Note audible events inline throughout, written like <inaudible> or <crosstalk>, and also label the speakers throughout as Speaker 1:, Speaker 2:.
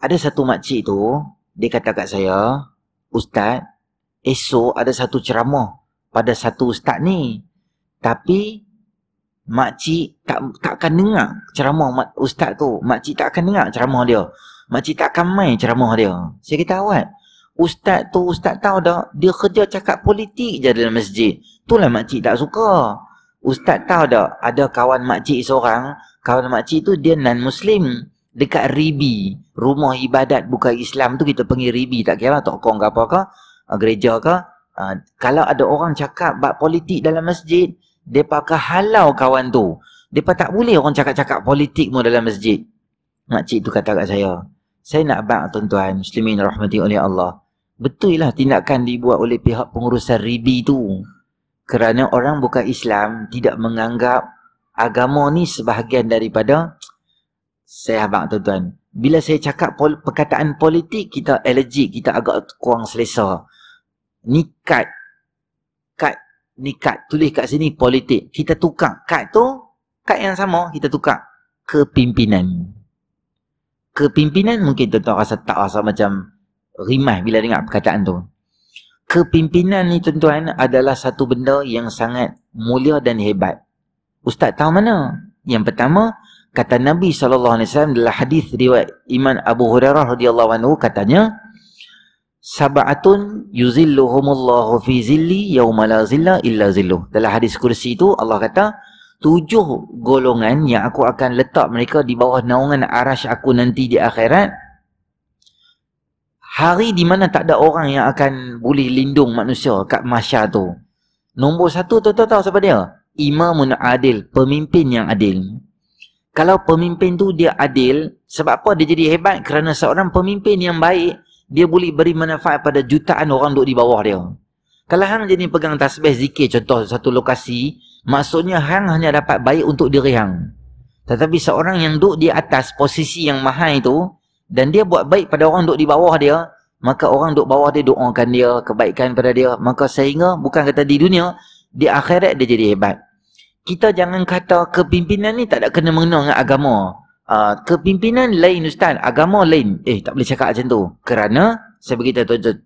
Speaker 1: ada satu makcik tu, dia kata kat saya, Ustaz, esok ada satu ceramah pada satu ustaz ni. Tapi, makcik tak, tak akan dengar ceramah ustaz tu. Makcik tak akan dengar ceramah dia. Makcik tak akan main ceramah dia. Saya kata awak, ustaz tu ustaz tahu dah, dia kerja cakap politik je dalam masjid. Itulah makcik tak suka. Ustaz tahu dah, ada kawan makcik seorang, kawan makcik tu dia non-muslim dekat ribi rumah ibadat bukan Islam tu kita panggil ribi tak kira lah tokong ke apa ke eh, gereja ke eh, kalau ada orang cakap bab politik dalam masjid depa akan halau kawan tu depa tak boleh orang cakap-cakap politik mu dalam masjid mak cik tu kata kat saya saya nak bab tuan-tuan muslimin rahmati oleh Allah betul lah tindakan dibuat oleh pihak pengurusan ribi tu kerana orang bukan Islam tidak menganggap agama ni sebahagian daripada saya abang tuan-tuan bila saya cakap pol- perkataan politik kita allergic kita agak kurang selesa nikat kad nikat tulis kat sini politik kita tukar Kat tu kat yang sama kita tukar kepimpinan kepimpinan mungkin tuan-tuan rasa tak rasa macam rimah bila dengar perkataan tu kepimpinan ni tuan-tuan adalah satu benda yang sangat mulia dan hebat ustaz tahu mana yang pertama kata Nabi sallallahu alaihi wasallam dalam hadis riwayat Imam Abu Hurairah radhiyallahu anhu katanya sab'atun yuzilluhumullahu fi zilli yauma la zilla illa zillu dalam hadis kursi itu Allah kata tujuh golongan yang aku akan letak mereka di bawah naungan arash aku nanti di akhirat hari di mana tak ada orang yang akan boleh lindung manusia kat mahsyar tu nombor satu tu tahu siapa dia imamun adil pemimpin yang adil kalau pemimpin tu dia adil, sebab apa dia jadi hebat? Kerana seorang pemimpin yang baik, dia boleh beri manfaat pada jutaan orang duduk di bawah dia. Kalau hang jadi pegang tasbih zikir contoh satu lokasi, maksudnya hang hanya dapat baik untuk diri hang. Tetapi seorang yang duduk di atas posisi yang maha itu dan dia buat baik pada orang duduk di bawah dia, maka orang duduk bawah dia doakan dia kebaikan pada dia, maka sehingga bukan kata di dunia, di akhirat dia jadi hebat kita jangan kata kepimpinan ni tak ada kena mengena dengan agama. Uh, kepimpinan lain ustaz, agama lain. Eh tak boleh cakap macam tu. Kerana saya bagi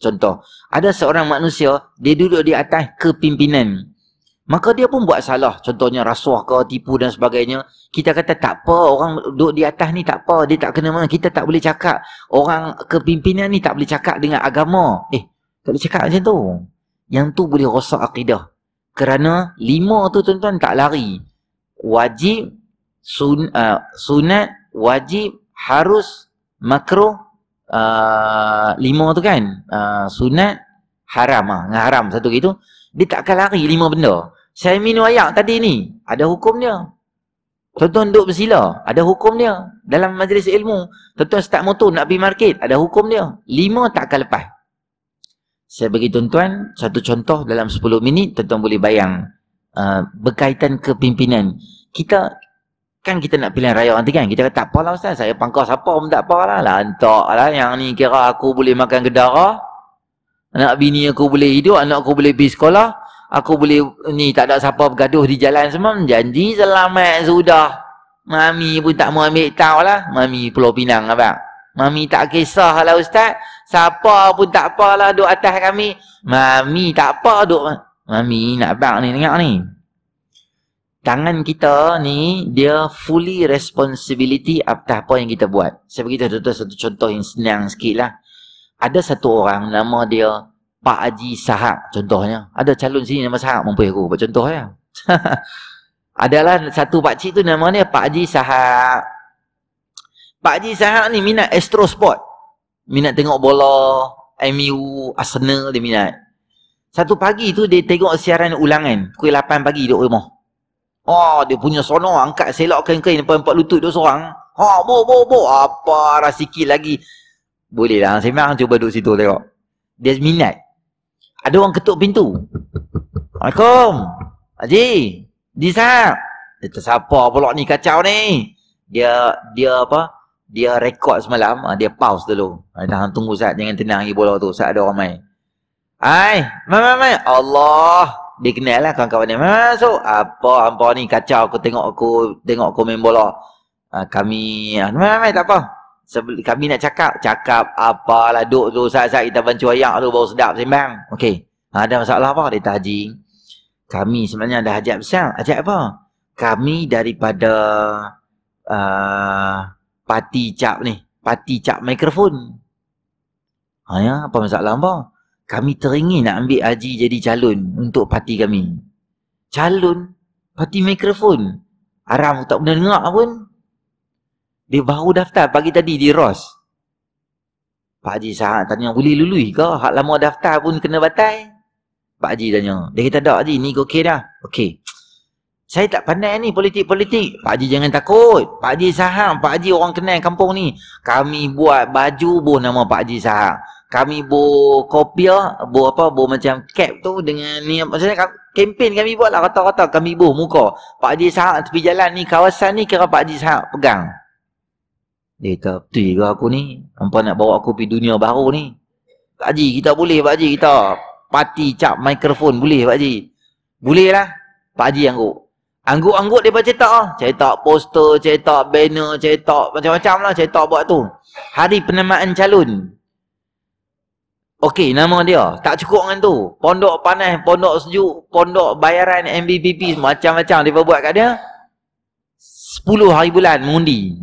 Speaker 1: contoh, ada seorang manusia dia duduk di atas kepimpinan. Maka dia pun buat salah, contohnya rasuah ke, tipu dan sebagainya. Kita kata tak apa, orang duduk di atas ni tak apa, dia tak kena mengena. Kita tak boleh cakap orang kepimpinan ni tak boleh cakap dengan agama. Eh, tak boleh cakap macam tu. Yang tu boleh rosak akidah kerana lima tu tuan-tuan tak lari wajib sun, uh, sunat wajib harus makro uh, lima tu kan uh, sunat haram ah dengan haram satu gitu dia takkan akan lari lima benda saya minum air tadi ni ada hukum dia Tuan-tuan duduk bersila, ada hukum dia. Dalam majlis ilmu, tuan-tuan start motor nak pergi market, ada hukum dia. Lima takkan lepas saya bagi tuan-tuan satu contoh dalam 10 minit tuan-tuan boleh bayang uh, berkaitan kepimpinan kita kan kita nak pilihan raya nanti kan kita kata tak apalah ustaz saya pangkas apa pun tak apalah lah, lah entah lah yang ni kira aku boleh makan gedara anak bini aku boleh hidup anak aku boleh pergi sekolah aku boleh ni tak ada siapa bergaduh di jalan semua janji selamat sudah mami pun tak mau ambil tau lah mami pulau pinang abang Mami tak kisah lah ustaz. Siapa pun tak apalah duduk atas kami. Mami tak apa duduk. Mami nak bang ni tengok ni. Tangan kita ni dia fully responsibility atas apa yang kita buat. Saya bagi satu, satu contoh yang senang sikit lah. Ada satu orang nama dia Pak Haji Sahak contohnya. Ada calon sini nama Sahak mampu aku buat contoh ya. <laughs> Adalah satu pakcik tu namanya Pak Haji Sahak. Pak Haji Zahar ni minat Astro Sport. Minat tengok bola, MU, Arsenal dia minat. Satu pagi tu dia tengok siaran ulangan. Pukul 8 pagi duduk rumah. Oh, dia punya sono angkat selok kain-kain depan empat lutut dia seorang. Ha, oh, bo bo bo apa rasiki lagi. Boleh lah sembang cuba duduk situ tengok. Dia minat. Ada orang ketuk pintu. Assalamualaikum. Haji, di sana. Itu siapa pula ni kacau ni? Dia dia apa? dia rekod semalam ah, dia pause dulu ah, dah tunggu saat jangan tenang lagi bola tu saat ada orang main ai mai mai mai Allah dia kenal lah kawan-kawan dia masuk apa hampa ni kacau aku tengok aku tengok aku main bola ah, kami mai mai mai tak apa Sebel, kami nak cakap cakap apalah duk tu saat-saat kita bancu ayak tu baru sedap sembang okey ada masalah apa dia haji kami sebenarnya ada hajat besar. Hajat apa? Kami daripada uh, Pati cap ni. pati cap mikrofon. Ha ya, apa masalah apa? Kami teringin nak ambil Haji jadi calon untuk pati kami. Calon? pati mikrofon? Aram tak pernah dengar pun. Dia baru daftar pagi tadi di ROS. Pak Haji sahak tanya, boleh lului ke? Hak lama daftar pun kena batai? Pak Haji tanya. Dia kata, tak Haji, ni okey dah. Okey. Saya tak pandai ni politik-politik. Pak Haji jangan takut. Pak Haji Sahang, Pak Haji orang kenal kampung ni. Kami buat baju bo nama Pak Haji Sahang. Kami bo kopiah, bo apa, bo macam cap tu dengan ni maksudnya kempen kami buat lah rata-rata kami bo muka. Pak Haji Sahang tepi jalan ni kawasan ni kira Pak Haji Sahang pegang. Dia kata, betul juga aku ni. Apa nak bawa aku pergi dunia baru ni? Pak Haji, kita boleh Pak Haji. Kita party cap mikrofon boleh Pak Haji. Boleh lah. Pak Haji yang kuk. Angguk-angguk dia cetak lah. Cetak poster, cetak banner, cetak macam-macam lah cetak buat tu. Hari penamaan calon. Okey, nama dia. Tak cukup dengan tu. Pondok panas, pondok sejuk, pondok bayaran MBPP macam-macam dia buat kat dia. 10 hari bulan mengundi.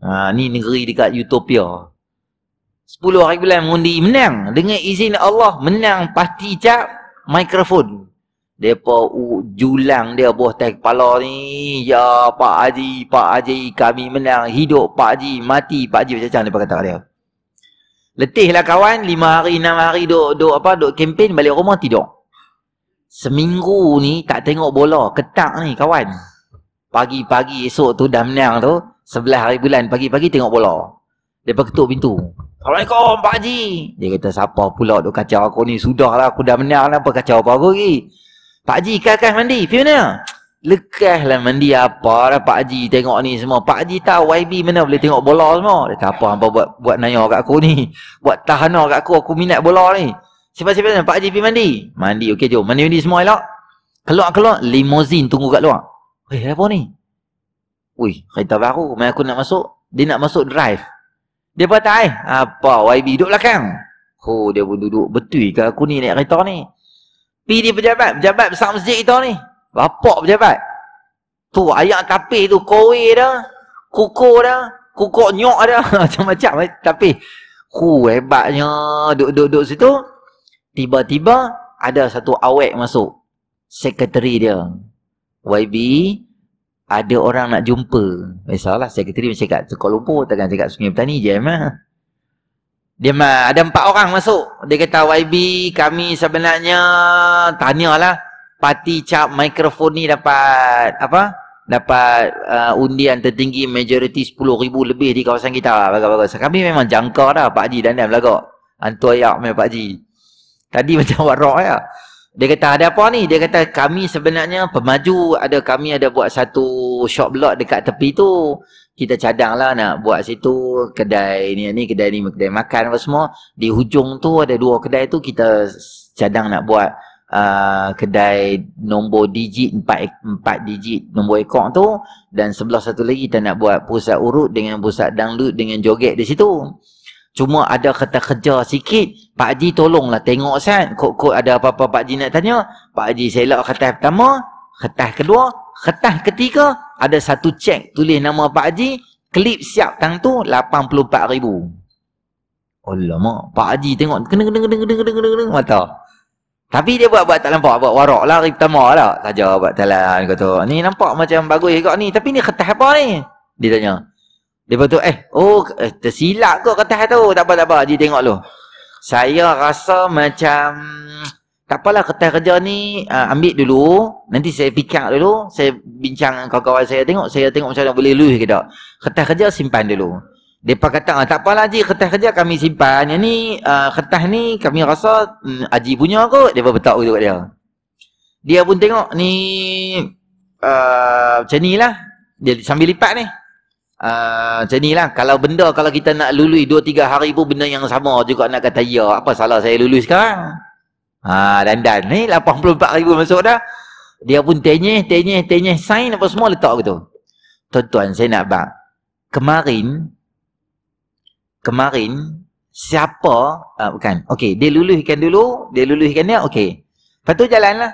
Speaker 1: Ha, ni negeri dekat Utopia. 10 hari bulan mengundi menang. Dengan izin Allah, menang pasti cap mikrofon. Depa julang dia buah teh kepala ni. Ya Pak Haji, Pak Haji kami menang. Hidup Pak Haji, mati Pak Haji macam-macam depa kata dia. Letihlah kawan lima hari enam hari duk duk apa duk kempen balik rumah tidur. Seminggu ni tak tengok bola, ketak ni kawan. Pagi-pagi esok tu dah menang tu, sebelah hari bulan pagi-pagi tengok bola. Depa ketuk pintu. Assalamualaikum Pak Haji. Dia kata siapa pula duk kacau aku ni? Sudahlah aku dah menang kenapa kacau apa aku lagi? Pak Haji kakas mandi. Fi mana? Lekahlah mandi apa lah Pak Haji tengok ni semua. Pak Haji tahu YB mana boleh tengok bola semua. Dia kata apa hampa buat, buat naya kat aku ni. <laughs> Buat tahanan kat aku. Aku minat bola ni. Siapa-siapa ni Pak Haji pergi mandi. Mandi. Okey jom. Mandi-mandi semua elok. Keluar-keluar. Limousin tunggu kat luar. Weh apa ni? Weh kereta baru. Mana aku nak masuk? Dia nak masuk drive. Dia patah eh. Apa YB duduk belakang. Oh dia pun duduk. Betul ke aku ni naik kereta ni? Pergi di pejabat. Pejabat besar masjid kita ni. Bapak pejabat. Tu ayat tapi tu kowe dah. Kuku dah. kuku nyok dah. <laughs> Macam-macam. Eh. Tapi. Hu hebatnya. Duduk-duduk situ. Tiba-tiba. Ada satu awek masuk. Sekretari dia. YB. Ada orang nak jumpa. Biasalah eh, sekretari macam cakap. Kau lupa takkan cakap Sungai Petani je. Emang. Eh, dia ma ada empat orang masuk dia kata YB kami sebenarnya tanyalah parti cap mikrofon ni dapat apa dapat uh, undian tertinggi majoriti ribu lebih di kawasan kita bagus-bagus kami memang jangkar dah Pak Haji Daniel belaga hantu ayak mai Pak Haji tadi <laughs> macam buat rock ya dia kata ada apa ni dia kata kami sebenarnya pemaju ada kami ada buat satu shop block dekat tepi tu kita cadanglah nak buat situ kedai ni ni kedai ni kedai makan apa semua di hujung tu ada dua kedai tu kita cadang nak buat Uh, kedai nombor digit empat, empat digit nombor ekor tu dan sebelah satu lagi kita nak buat pusat urut dengan pusat dangdut dengan joget di situ cuma ada kata kerja sikit Pak Haji tolonglah tengok sat Kok kok ada apa-apa Pak Haji nak tanya Pak Haji selak kata pertama Ketah kedua, ketah ketiga ada satu cek tulis nama Pak Haji, klip siap tang tu 84,000. Allah mak, Pak Haji tengok kena kena kena kena kena kena kena mata. Tapi dia buat buat tak nampak buat warak lah hari pertama lah. Saja buat talan kata. Ni nampak macam bagus juga ni. Tapi ni ketah apa ni? Dia tanya. Dia kata eh oh eh, tersilap kot ketah tu. Tak apa tak apa. Haji tengok dulu. Saya rasa macam tak apalah kertas kerja ni uh, ambil dulu nanti saya fikir dulu saya bincang dengan kawan-kawan saya tengok saya tengok macam mana boleh lulus ke tak kertas kerja simpan dulu mereka kata ah, tak apalah Haji kertas kerja kami simpan yang ni uh, kertas ni kami rasa Haji hmm, mm, punya kot mereka betul gitu kat dia dia pun tengok ni uh, macam ni lah. dia sambil lipat ni uh, macam ni lah. kalau benda kalau kita nak lulus 2-3 hari pun benda yang sama juga nak kata ya apa salah saya lulus sekarang Ha dan dan ni 84000 masuk dah. Dia pun tenyeh tenyeh tenyeh sign apa semua letak gitu. Tuan-tuan saya nak bang. Kemarin kemarin siapa uh, bukan okey dia luluhkan dulu dia luluhkan dia okey lepas tu jalanlah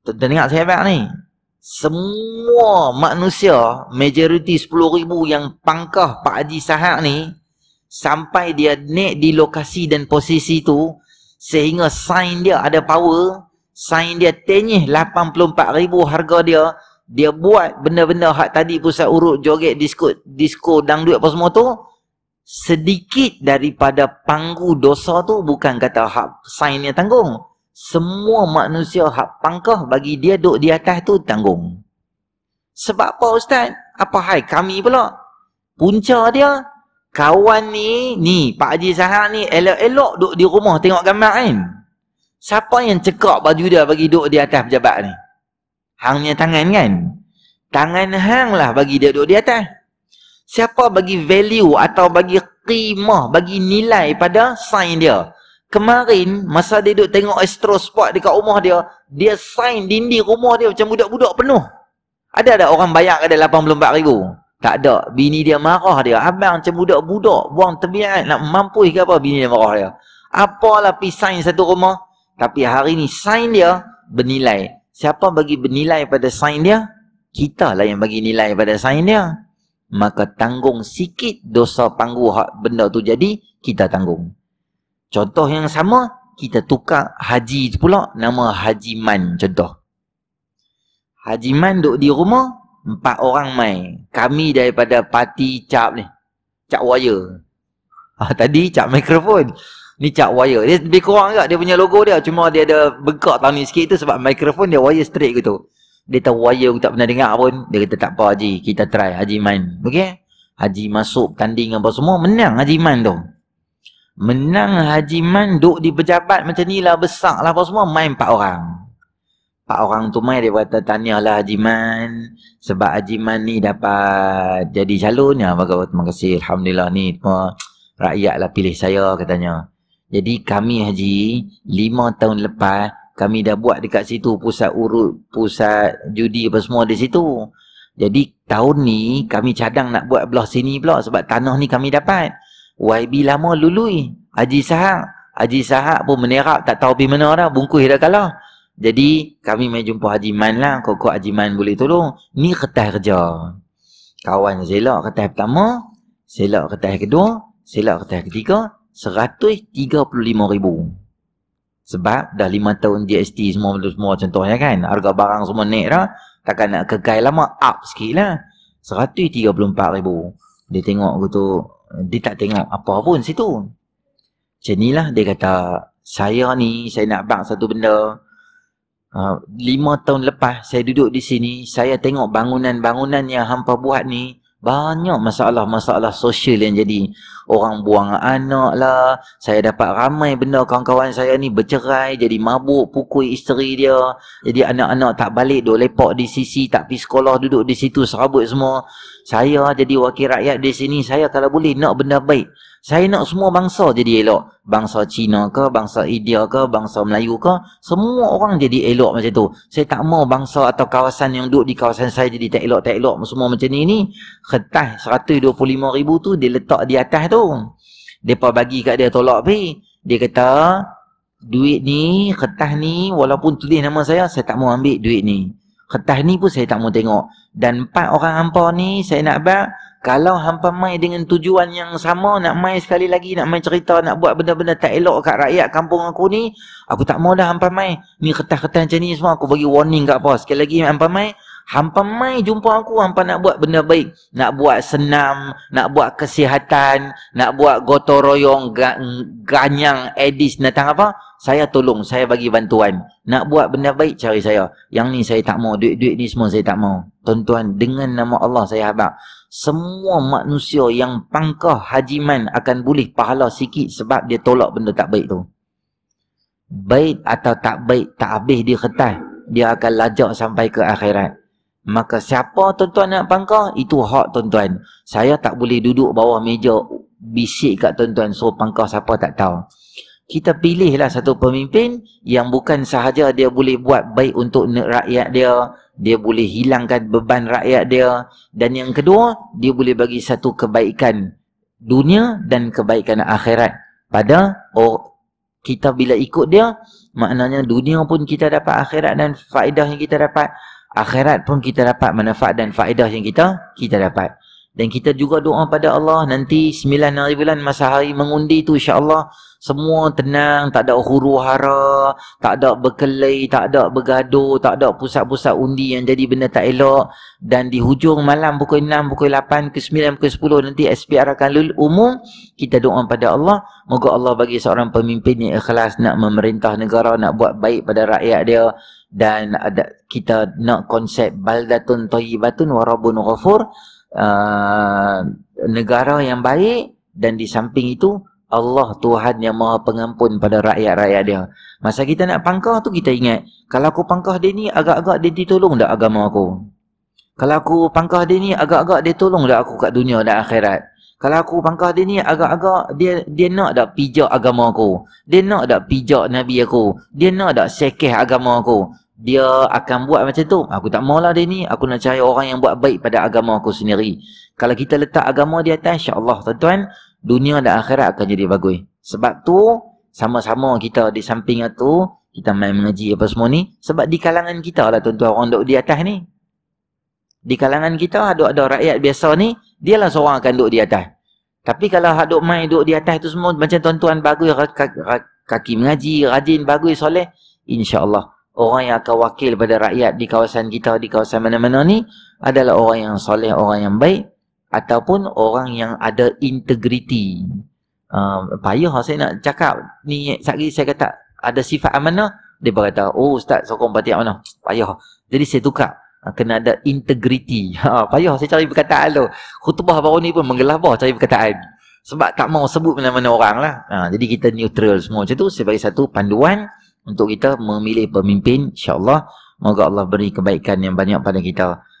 Speaker 1: tuan-tuan tengok saya bang ni semua manusia majoriti 10000 yang pangkah Pak Haji Sahak ni sampai dia naik di lokasi dan posisi tu sehingga sign dia ada power sign dia tenyih ribu harga dia dia buat benda-benda hak tadi pusat urut joget disco disco dangdut apa semua tu sedikit daripada panggu dosa tu bukan kata hak sign dia tanggung semua manusia hak pangkah bagi dia duk di atas tu tanggung sebab apa ustaz apa hai kami pula punca dia Kawan ni, ni, Pak Haji Sahak ni elok-elok duduk di rumah tengok gambar kan? Siapa yang cekak baju dia bagi duduk di atas pejabat ni? Hang punya tangan kan? Tangan hang lah bagi dia duduk di atas. Siapa bagi value atau bagi qimah, bagi nilai pada sign dia? Kemarin, masa dia duduk tengok astro spot dekat rumah dia, dia sign dinding rumah dia macam budak-budak penuh. Ada ada orang bayar ada 84 ribu? Tak ada. Bini dia marah dia. Abang macam budak-budak. Buang tebiat. Nak mampu ke apa bini dia marah dia. Apalah pergi sign satu rumah. Tapi hari ni sign dia bernilai. Siapa bagi bernilai pada sign dia? Kita lah yang bagi nilai pada sign dia. Maka tanggung sikit dosa panggung hak benda tu jadi, kita tanggung. Contoh yang sama, kita tukar haji tu pula, nama hajiman contoh. Haji Man duduk di rumah, empat orang mai. Kami daripada parti cap ni. Cap wire. Ha, tadi cap mikrofon. Ni cap wire. Dia lebih kurang juga dia punya logo dia. Cuma dia ada bengkak tangan ni sikit tu sebab mikrofon dia wire straight gitu. Dia tahu wire aku tak pernah dengar pun. Dia kata tak apa Haji. Kita try. Haji main. Okay? Haji masuk tanding apa semua. Menang Haji main. tu. Menang Haji Man duduk di pejabat macam ni lah besar lah apa semua. Main empat orang. Pak orang tu mai dia kata tanyalah Haji Man sebab Haji Man ni dapat jadi calonnya bagi terima kasih alhamdulillah ni semua rakyat lah pilih saya katanya. Jadi kami Haji lima tahun lepas kami dah buat dekat situ pusat urut pusat judi apa semua di situ. Jadi tahun ni kami cadang nak buat belah sini pula sebab tanah ni kami dapat. YB lama lului Haji Sahak Haji Sahak pun menerak tak tahu pergi mana dah bungkus dah kalah. Jadi hmm. kami mai jumpa Haji Man lah. Kau-kau Haji Man boleh tolong. Ni ketah kerja. Kawan selok ketah pertama. Selok ketah kedua. Selok ketah ketiga. seratus tiga puluh lima ribu Sebab dah lima tahun GST semua semua contohnya kan. Harga barang semua naik dah. Takkan nak kegai lama. Up sikit lah. RM134,000. Dia tengok aku tu. Dia tak tengok apa pun situ. Macam inilah dia kata. Saya ni saya nak bang satu benda. Uh, lima tahun lepas saya duduk di sini, saya tengok bangunan-bangunan yang hampa buat ni, banyak masalah-masalah sosial yang jadi. Orang buang anak lah, saya dapat ramai benda kawan-kawan saya ni bercerai, jadi mabuk, pukul isteri dia. Jadi anak-anak tak balik, duduk lepak di sisi, tak pergi sekolah, duduk di situ, serabut semua. Saya jadi wakil rakyat di sini, saya kalau boleh nak benda baik. Saya nak semua bangsa jadi elok. Bangsa Cina ke, bangsa India ke, bangsa Melayu ke, semua orang jadi elok macam tu. Saya tak mau bangsa atau kawasan yang duduk di kawasan saya jadi tak elok, tak elok semua macam ni ni. 125 ribu tu dia letak di atas tu. Depa bagi kat dia tolak pi. Dia kata duit ni, ketah ni walaupun tulis nama saya, saya tak mau ambil duit ni. Ketah ni pun saya tak mau tengok. Dan empat orang hampa ni saya nak bab kalau hampa mai dengan tujuan yang sama nak mai sekali lagi nak mai cerita nak buat benda-benda tak elok kat rakyat kampung aku ni, aku tak mau dah hampa mai. Ni kertas-kertas macam ni semua aku bagi warning kat apa. Sekali lagi hampa mai, hampa mai jumpa aku hampa nak buat benda baik. Nak buat senam, nak buat kesihatan, nak buat gotong royong ganyang edis nak datang apa? Saya tolong, saya bagi bantuan. Nak buat benda baik cari saya. Yang ni saya tak mau, duit-duit ni semua saya tak mau. Tuan-tuan, dengan nama Allah saya habaq semua manusia yang pangkah hajiman akan boleh pahala sikit sebab dia tolak benda tak baik tu. Baik atau tak baik, tak habis dia ketah, Dia akan lajak sampai ke akhirat. Maka siapa tuan-tuan nak pangkah, itu hak tuan-tuan. Saya tak boleh duduk bawah meja bisik kat tuan-tuan so pangkah siapa tak tahu. Kita pilihlah satu pemimpin yang bukan sahaja dia boleh buat baik untuk rakyat dia, dia boleh hilangkan beban rakyat dia dan yang kedua dia boleh bagi satu kebaikan dunia dan kebaikan akhirat pada oh, kita bila ikut dia maknanya dunia pun kita dapat akhirat dan faedah yang kita dapat akhirat pun kita dapat manfaat dan faedah yang kita kita dapat dan kita juga doa pada Allah nanti 9 hari bulan masa hari mengundi tu insyaAllah semua tenang, tak ada huru hara, tak ada berkelai, tak ada bergaduh, tak ada pusat-pusat undi yang jadi benda tak elok dan di hujung malam pukul 6, pukul 8, ke 9, pukul 10 nanti SPR akan lul umum kita doa pada Allah moga Allah bagi seorang pemimpin yang ikhlas nak memerintah negara, nak buat baik pada rakyat dia dan ada kita nak konsep baldatun tayyibatun warabun ghafur Ah, negara yang baik dan di samping itu Allah Tuhan yang maha pengampun pada rakyat-rakyat dia. Masa kita nak pangkah tu kita ingat, kalau aku pangkah dia ni agak-agak dia ditolong tak agama aku? Kalau aku pangkah dia ni agak-agak dia tolong tak aku kat dunia dan akhirat? Kalau aku pangkah dia ni agak-agak dia dia nak tak pijak agama aku? Dia nak tak pijak Nabi aku? Dia nak tak sekeh agama aku? dia akan buat macam tu aku tak maulah dia ni aku nak cari orang yang buat baik pada agama aku sendiri kalau kita letak agama di atas insyaallah tuan-tuan dunia dan akhirat akan jadi bagus sebab tu sama-sama kita di samping tu kita main mengaji apa semua ni sebab di kalangan kita lah tuan-tuan orang duduk di atas ni di kalangan kita ada ada rakyat biasa ni dia lah seorang akan duduk di atas tapi kalau hak main duduk di atas tu semua macam tuan-tuan bagus kaki mengaji rajin bagus soleh insyaallah orang yang akan wakil pada rakyat di kawasan kita, di kawasan mana-mana ni adalah orang yang soleh, orang yang baik ataupun orang yang ada integriti. Uh, payah lah saya nak cakap ni sekali saya kata ada sifat amanah dia berkata oh ustaz sokong parti mana payah jadi saya tukar ah, kena ada integriti <laughs> ha, payah saya cari perkataan tu khutbah baru ni pun menggelabah cari perkataan sebab tak mau sebut mana-mana orang lah ha, jadi kita neutral semua macam tu sebagai satu panduan untuk kita memilih pemimpin insyaallah moga Allah beri kebaikan yang banyak pada kita